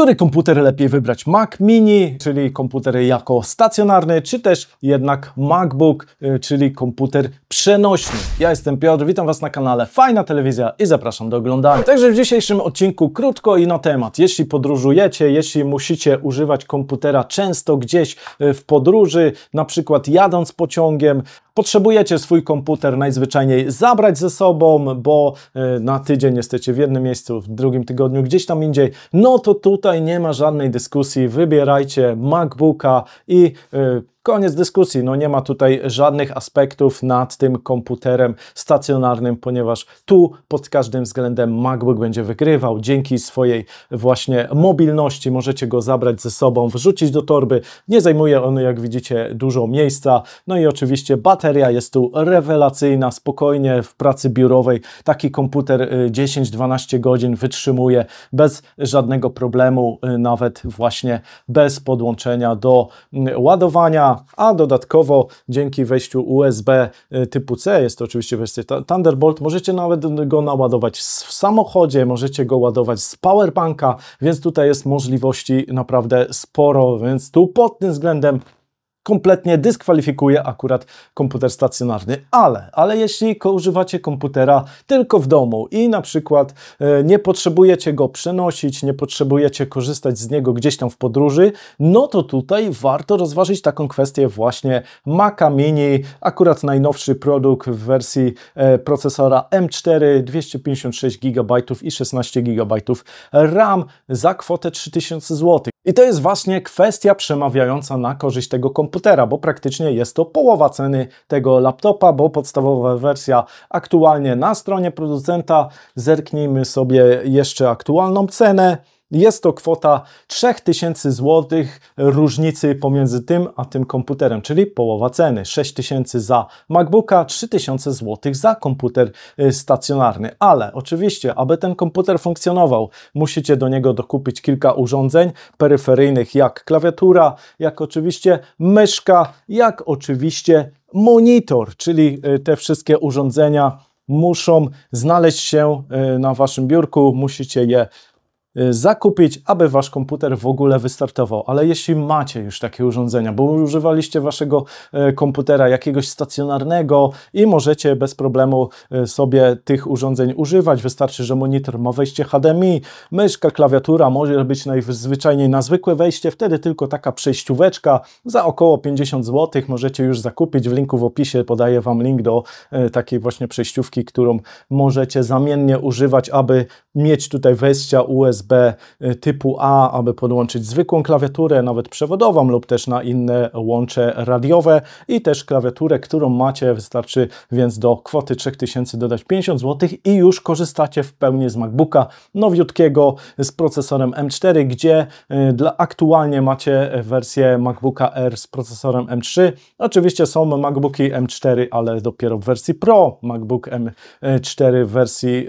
Który komputer lepiej wybrać? Mac Mini, czyli komputer jako stacjonarny, czy też jednak MacBook, y, czyli komputer przenośny. Ja jestem Piotr, witam Was na kanale Fajna Telewizja i zapraszam do oglądania. Także w dzisiejszym odcinku krótko i na temat. Jeśli podróżujecie, jeśli musicie używać komputera często gdzieś y, w podróży, na przykład jadąc pociągiem, potrzebujecie swój komputer najzwyczajniej zabrać ze sobą, bo e, na tydzień jesteście w jednym miejscu, w drugim tygodniu gdzieś tam indziej, no to tutaj nie ma żadnej dyskusji, wybierajcie MacBooka i e, Koniec dyskusji, no nie ma tutaj żadnych aspektów nad tym komputerem stacjonarnym, ponieważ tu pod każdym względem MacBook będzie wygrywał. Dzięki swojej właśnie mobilności możecie go zabrać ze sobą, wrzucić do torby. Nie zajmuje on, jak widzicie, dużo miejsca. No i oczywiście bateria jest tu rewelacyjna, spokojnie w pracy biurowej taki komputer 10-12 y, godzin wytrzymuje bez żadnego problemu, y, nawet właśnie bez podłączenia do mm, ładowania a, dodatkowo dzięki wejściu USB y, typu C, jest to oczywiście wersja Thunderbolt, możecie nawet go naładować w samochodzie, możecie go ładować z powerbanka, więc tutaj jest możliwości naprawdę sporo, więc tu pod tym względem kompletnie dyskwalifikuje akurat komputer stacjonarny. Ale, ale jeśli używacie komputera tylko w domu i na przykład e, nie potrzebujecie go przenosić, nie potrzebujecie korzystać z niego gdzieś tam w podróży, no to tutaj warto rozważyć taką kwestię właśnie Maca Mini, akurat najnowszy produkt w wersji e, procesora M4, 256 GB i 16 GB RAM za kwotę 3000 zł. I to jest właśnie kwestia przemawiająca na korzyść tego komputera, bo praktycznie jest to połowa ceny tego laptopa, bo podstawowa wersja aktualnie na stronie producenta. Zerknijmy sobie jeszcze aktualną cenę. Jest to kwota 3000 zł różnicy pomiędzy tym a tym komputerem, czyli połowa ceny. 6000 za MacBooka, 3000 zł za komputer y, stacjonarny. Ale oczywiście, aby ten komputer funkcjonował, musicie do niego dokupić kilka urządzeń peryferyjnych, jak klawiatura, jak oczywiście myszka, jak oczywiście monitor, czyli y, te wszystkie urządzenia muszą znaleźć się y, na waszym biurku, musicie je Y, zakupić, aby wasz komputer w ogóle wystartował. Ale jeśli macie już takie urządzenia, bo używaliście waszego y, komputera jakiegoś stacjonarnego i możecie bez problemu y, sobie tych urządzeń używać, wystarczy, że monitor ma wejście HDMI, myszka, klawiatura może być najzwyczajniej na zwykłe wejście, wtedy tylko taka przejścióweczka za około 50 zł możecie już zakupić. W linku w opisie podaję wam link do takiej właśnie przejściówki, którą możecie zamiennie używać, aby mieć tutaj wejścia USB USB y, typu A, aby podłączyć zwykłą klawiaturę, nawet przewodową lub też na inne łącze radiowe i też klawiaturę, którą macie, wystarczy więc do kwoty 3000 dodać 50 zł i już korzystacie w pełni z MacBooka nowiutkiego z procesorem M4, gdzie y, dla aktualnie macie wersję MacBooka R z procesorem M3. Oczywiście są MacBooki M4, ale dopiero w wersji Pro. MacBook M4 w wersji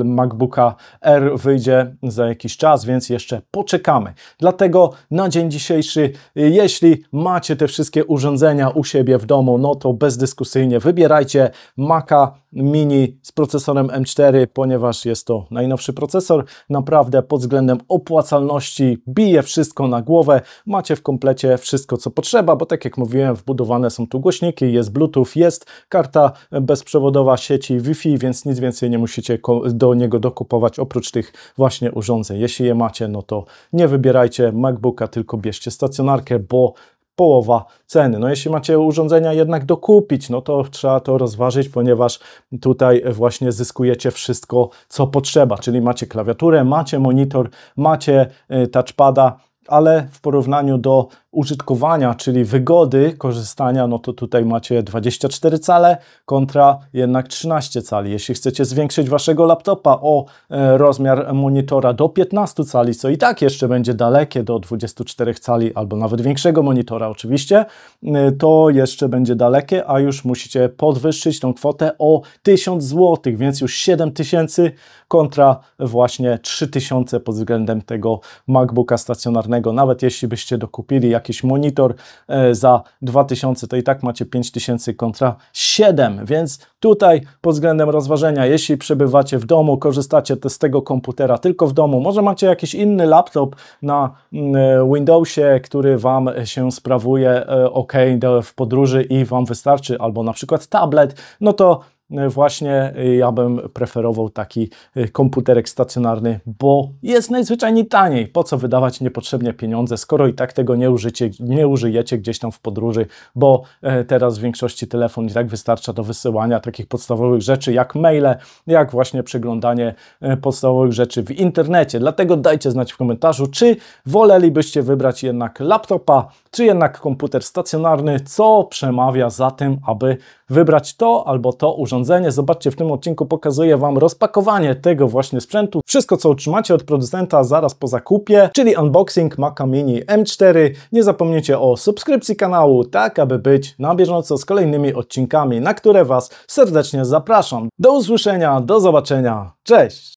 y, MacBooka R wyjdzie za jakiś jakiś czas, więc jeszcze poczekamy. Dlatego na dzień dzisiejszy, y, jeśli macie te wszystkie urządzenia u siebie w domu, no to bezdyskusyjnie wybierajcie Maca Mini z procesorem M4, ponieważ jest to najnowszy procesor. Naprawdę pod względem opłacalności bije wszystko na głowę. Macie w komplecie wszystko, co potrzeba, bo tak jak mówiłem, wbudowane są tu głośniki, jest Bluetooth, jest karta bezprzewodowa sieci Wi-Fi, więc nic więcej nie musicie do niego dokupować oprócz tych właśnie urządzeń. Jeśli je macie, no to nie wybierajcie MacBooka, tylko bierzcie stacjonarkę, bo połowa ceny. No jeśli macie urządzenia jednak dokupić, no to trzeba to rozważyć, ponieważ tutaj właśnie zyskujecie wszystko, co potrzeba, czyli macie klawiaturę, macie monitor, macie y, touchpada, ale w porównaniu do użytkowania, czyli wygody korzystania, no to tutaj macie 24 cale kontra jednak 13 cali. Jeśli chcecie zwiększyć waszego laptopa o e, rozmiar monitora do 15 cali, co i tak jeszcze będzie dalekie do 24 cali albo nawet większego monitora oczywiście, e, to jeszcze będzie dalekie, a już musicie podwyższyć tą kwotę o 1000 zł, więc już 7000 kontra właśnie 3000 pod względem tego MacBooka stacjonarnego nawet jeśli byście dokupili jakiś monitor e, za 2000, to i tak macie 5000 kontra 7, więc tutaj pod względem rozważenia, jeśli przebywacie w domu, korzystacie z tego komputera tylko w domu, może macie jakiś inny laptop na mm, e, Windowsie, który Wam się sprawuje e, ok w podróży i Wam wystarczy, albo na przykład tablet, no to E, właśnie e, ja bym preferował taki e, komputerek stacjonarny, bo jest najzwyczajniej taniej. Po co wydawać niepotrzebnie pieniądze, skoro i tak tego nie, użycie, nie użyjecie gdzieś tam w podróży, bo teraz w większości telefon i tak wystarcza do wysyłania takich podstawowych rzeczy jak maile, jak właśnie przeglądanie podstawowych rzeczy w internecie. Dlatego dajcie znać w komentarzu, czy wolelibyście wybrać jednak laptopa, czy jednak komputer stacjonarny, co przemawia za tym, aby wybrać to albo to urządzenie urządzenie. Zobaczcie, w tym odcinku pokazuję Wam rozpakowanie tego właśnie sprzętu. Wszystko, co otrzymacie od producenta zaraz po zakupie, czyli unboxing Maca Mini M4. Nie zapomnijcie o subskrypcji kanału, tak aby być na bieżąco z kolejnymi odcinkami, na które Was serdecznie zapraszam. Do usłyszenia, do zobaczenia, cześć!